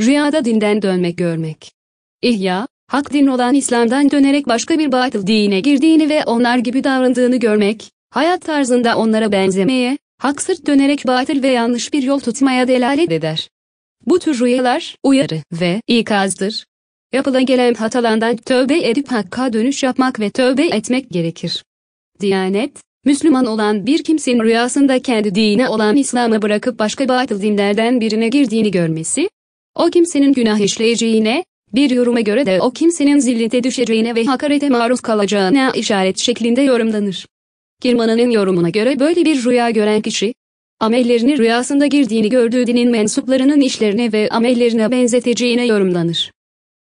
Rüyada dinden dönmek görmek. İhya, hak din olan İslam'dan dönerek başka bir batıl dine girdiğini ve onlar gibi davrandığını görmek, hayat tarzında onlara benzemeye, hak sırt dönerek batıl ve yanlış bir yol tutmaya delalet eder. Bu tür rüyalar, uyarı ve ikazdır. Yapıla gelen hatalandan tövbe edip hakka dönüş yapmak ve tövbe etmek gerekir. Diyanet, Müslüman olan bir kimsenin rüyasında kendi dine olan İslam'ı bırakıp başka batıl dinlerden birine girdiğini görmesi, o kimsenin günah işleyeceğine, bir yoruma göre de o kimsenin zillete düşeceğine ve hakarete maruz kalacağına işaret şeklinde yorumlanır. Girmana'nın yorumuna göre böyle bir rüya gören kişi, amellerini rüyasında girdiğini gördüğü dinin mensuplarının işlerine ve amellerine benzeteceğine yorumlanır.